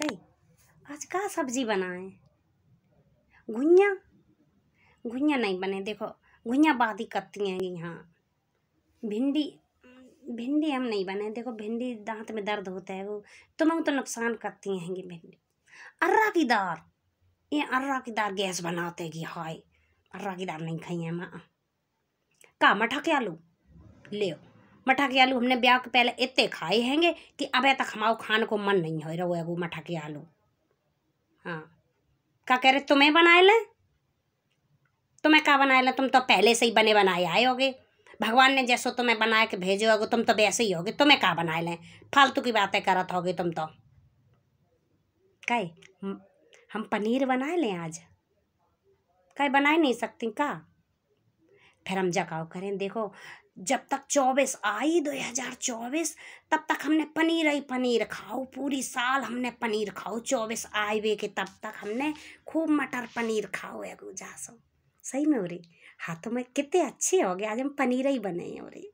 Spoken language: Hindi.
कई आज का सब्जी बनाए घुइया घुइया नहीं बने देखो घुइया ही करती हैं यहाँ भिंडी भिंडी हम नहीं बने देखो भिंडी दांत में दर्द होता है वो तुम तो नुकसान करती हैं भिंडी अर्रा की दार ये अर्रा की दार गैस बनाते कि हाय अर्रा की दार नहीं खाई है माँ का मठा क्या लो ले मठा के आलू हमने ब्याह के पहले इतने खाए हैंगे कि अब तक हमारे खान को मन नहीं हो रो वो मठा के आलू हाँ का कह रहे तुम्हें बनाए लें तुम्हें का बनाए लें तुम तो पहले से ही बने बनाए आए होगे भगवान ने जैसो तुम्हें बना के भेजो होगे तुम तो वैसे ही होगे तुम्हें का बनाए लें फालतू की बातें करत होगे तुम तो कहे हम पनीर बनाए लें आज कहे बनाए नहीं सकती का फिर हम जगाव करें देखो जब तक चौबीस आई दो हज़ार चौबीस तब तक हमने पनीर ही पनीर खाओ पूरी साल हमने पनीर खाओ चौबीस आए वे के तब तक हमने खूब मटर पनीर खाओ है गुजासो सही में हो रही हाथों में कितने अच्छे हो गए आज हम पनीर ही बने हैं हो रही